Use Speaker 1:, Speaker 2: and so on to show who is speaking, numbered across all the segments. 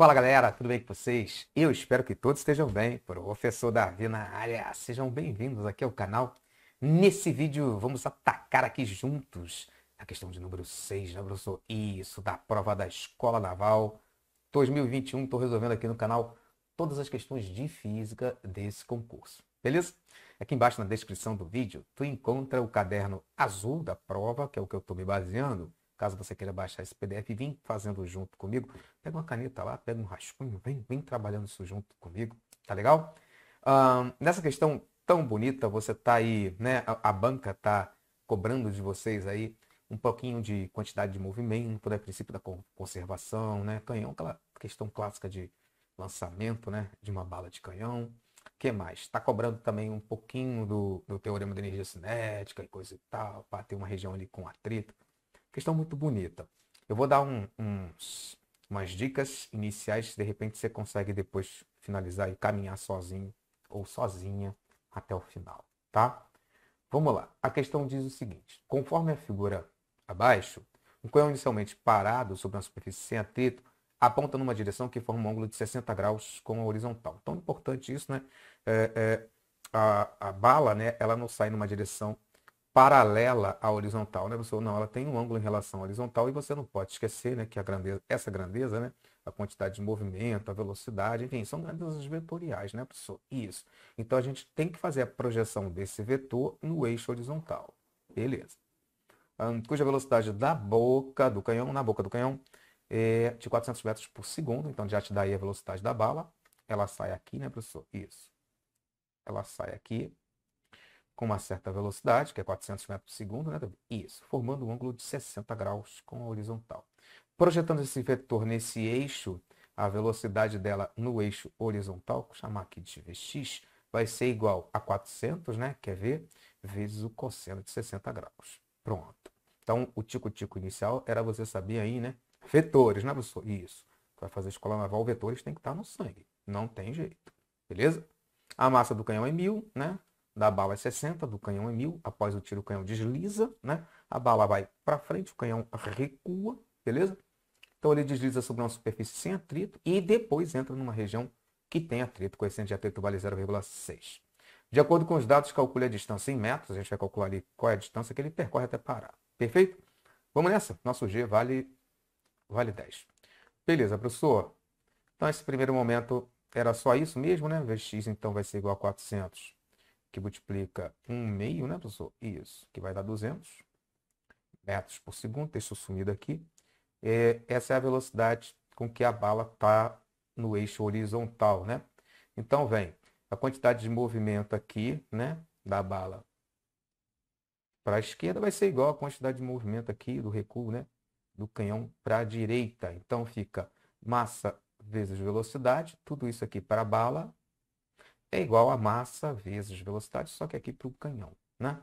Speaker 1: Fala galera, tudo bem com vocês? Eu espero que todos estejam bem. Professor Davi na área, sejam bem-vindos aqui ao canal. Nesse vídeo vamos atacar aqui juntos a questão de número 6, né professor? Isso, da prova da Escola Naval 2021. Estou resolvendo aqui no canal todas as questões de física desse concurso, beleza? Aqui embaixo na descrição do vídeo, tu encontra o caderno azul da prova, que é o que eu estou me baseando, Caso você queira baixar esse PDF vem fazendo junto comigo, pega uma caneta lá, pega um rascunho, vem, vem trabalhando isso junto comigo, tá legal? nessa questão tão bonita, você tá aí, né? A, a, banca tá cobrando de vocês aí um pouquinho de quantidade de movimento, né? Princípio da conservação, né? Canhão, aquela questão clássica de lançamento, né? De uma bala de canhão. que mais? Tá cobrando também um pouquinho do, do teorema de energia cinética e coisa e tal, para ter uma região ali com atrito. Questão muito bonita. Eu vou dar um, uns, umas dicas iniciais, de repente você consegue depois finalizar e caminhar sozinho ou sozinha até o final, tá? Vamos lá. A questão diz o seguinte: conforme a figura abaixo, um cão inicialmente parado sobre uma superfície sem atrito aponta numa direção que forma um ângulo de 60 graus com a horizontal. Tão importante isso, né? É, é, a, a bala, né? Ela não sai numa direção paralela à horizontal, né, professor? Não, ela tem um ângulo em relação à horizontal e você não pode esquecer, né, que a grandeza, essa grandeza, né, a quantidade de movimento, a velocidade, enfim, são grandezas vetoriais, né, professor? Isso. Então a gente tem que fazer a projeção desse vetor no eixo horizontal. Beleza. Um, cuja velocidade da boca do canhão, na boca do canhão, é de 400 metros por segundo, então já te dá aí a velocidade da bala. Ela sai aqui, né, professor? Isso. Ela sai aqui com uma certa velocidade, que é 400 metros por segundo, né, David? Isso, formando um ângulo de 60 graus com a horizontal. Projetando esse vetor nesse eixo, a velocidade dela no eixo horizontal, vou chamar aqui de Vx, vai ser igual a 400, né, quer ver vezes o cosseno de 60 graus. Pronto. Então, o tico-tico inicial era você saber aí, né, vetores, né, professor? Isso. Vai fazer escola naval, vetores tem que estar tá no sangue. Não tem jeito. Beleza? A massa do canhão é mil, né? da bala é 60, do canhão é 1000. Após o tiro, o canhão desliza, né? A bala vai para frente, o canhão recua, beleza? Então ele desliza sobre uma superfície sem atrito e depois entra numa região que tem atrito. O coeficiente de atrito vale 0,6. De acordo com os dados, calcule a distância em metros. A gente vai calcular ali qual é a distância que ele percorre até parar Perfeito? Vamos nessa. Nosso G vale, vale 10. Beleza, professor. Então, esse primeiro momento era só isso mesmo, né? Vx, então, vai ser igual a 400 que multiplica um meio, né, professor? Isso, que vai dar 200 metros por segundo, texto sumido aqui. É, essa é a velocidade com que a bala está no eixo horizontal, né? Então, vem a quantidade de movimento aqui, né, da bala para a esquerda vai ser igual à quantidade de movimento aqui do recuo, né, do canhão para a direita. Então, fica massa vezes velocidade, tudo isso aqui para a bala, é igual a massa vezes velocidade, só que aqui para o canhão. Né?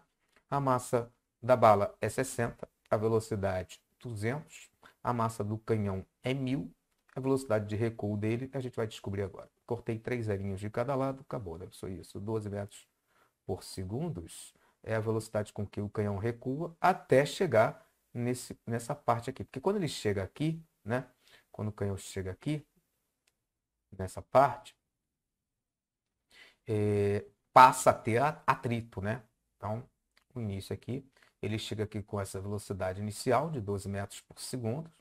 Speaker 1: A massa da bala é 60, a velocidade 200, a massa do canhão é 1000, a velocidade de recuo dele a gente vai descobrir agora. Cortei três zerinhos de cada lado, acabou, deve né? ser isso. 12 metros por segundos é a velocidade com que o canhão recua até chegar nesse, nessa parte aqui. Porque quando ele chega aqui, né? Quando o canhão chega aqui, nessa parte, é, passa a ter atrito, né? Então, o início aqui, ele chega aqui com essa velocidade inicial de 12 metros por segundo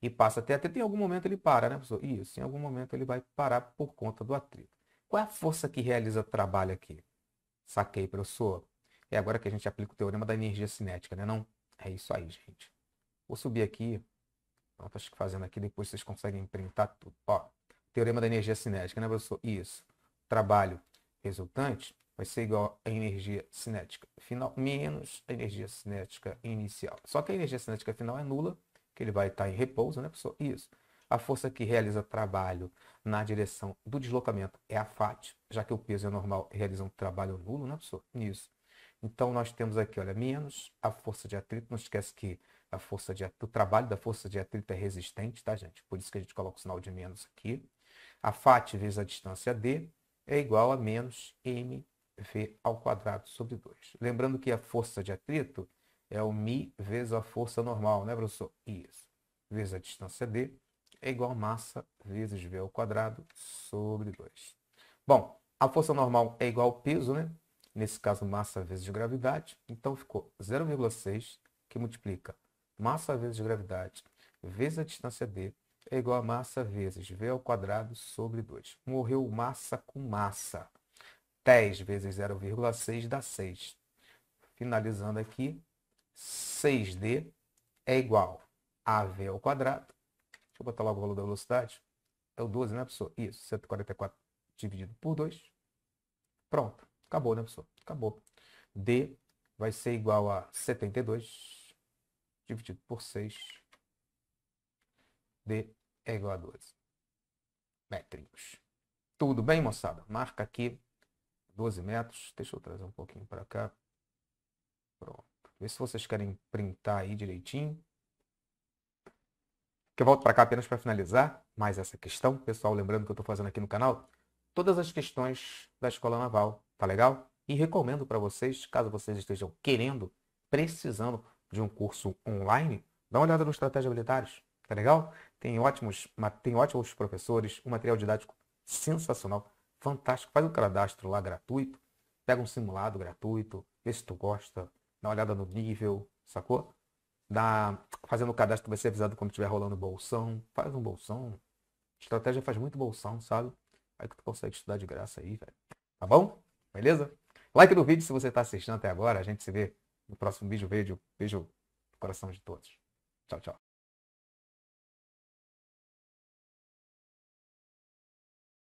Speaker 1: e passa até até em algum momento ele para, né, professor? Isso, em algum momento ele vai parar por conta do atrito. Qual é a força que realiza o trabalho aqui? Saquei, professor? É agora que a gente aplica o teorema da energia cinética, né não? É isso aí, gente. Vou subir aqui. Pronto, acho que fazendo aqui, depois vocês conseguem printar tudo. Ó, teorema da energia cinética, né, professor? Isso trabalho resultante vai ser igual à energia cinética final menos a energia cinética inicial. Só que a energia cinética final é nula, que ele vai estar em repouso, né, pessoal? Isso. A força que realiza trabalho na direção do deslocamento é a FAT, já que o peso é normal, realiza um trabalho nulo, né, pessoal? Isso. Então, nós temos aqui, olha, menos a força de atrito. Não esquece que a força de atrito, o trabalho da força de atrito é resistente, tá, gente? Por isso que a gente coloca o sinal de menos aqui. A FAT vezes a distância D, é igual a menos mv ao quadrado sobre 2. Lembrando que a força de atrito é o mi vezes a força normal, né, professor? Isso. Vezes a distância d é igual a massa vezes v ao quadrado sobre 2. Bom, a força normal é igual ao peso, né? Nesse caso, massa vezes gravidade. Então, ficou 0,6 que multiplica massa vezes gravidade vezes a distância d é igual a massa vezes V ao quadrado sobre 2. Morreu massa com massa. 10 vezes 0,6 dá 6. Finalizando aqui, 6D é igual a V ao quadrado. Deixa eu botar logo o valor da velocidade. É o 12, né, pessoal? Isso, 144 dividido por 2. Pronto. Acabou, né, pessoal? Acabou. D vai ser igual a 72 dividido por 6 D é igual a 12 métricos. Tudo bem, moçada? Marca aqui 12 metros. Deixa eu trazer um pouquinho para cá. Pronto. Vê se vocês querem printar aí direitinho. Que eu volto para cá apenas para finalizar mais essa questão. Pessoal, lembrando que eu estou fazendo aqui no canal todas as questões da Escola Naval. Tá legal? E recomendo para vocês, caso vocês estejam querendo, precisando de um curso online, dá uma olhada no Estratégia Militares. Tá legal? tem ótimos, tem ótimos professores, um material didático sensacional, fantástico. Faz um cadastro lá gratuito, pega um simulado gratuito, vê se tu gosta, dá uma olhada no nível, sacou? Dá, fazendo o cadastro, vai ser avisado quando estiver rolando bolsão. Faz um bolsão. Estratégia faz muito bolsão, sabe? Aí que tu consegue estudar de graça aí, velho. Tá bom? Beleza? Like no vídeo se você está assistindo até agora. A gente se vê no próximo vídeo. Beijo, beijo no coração de todos. Tchau, tchau.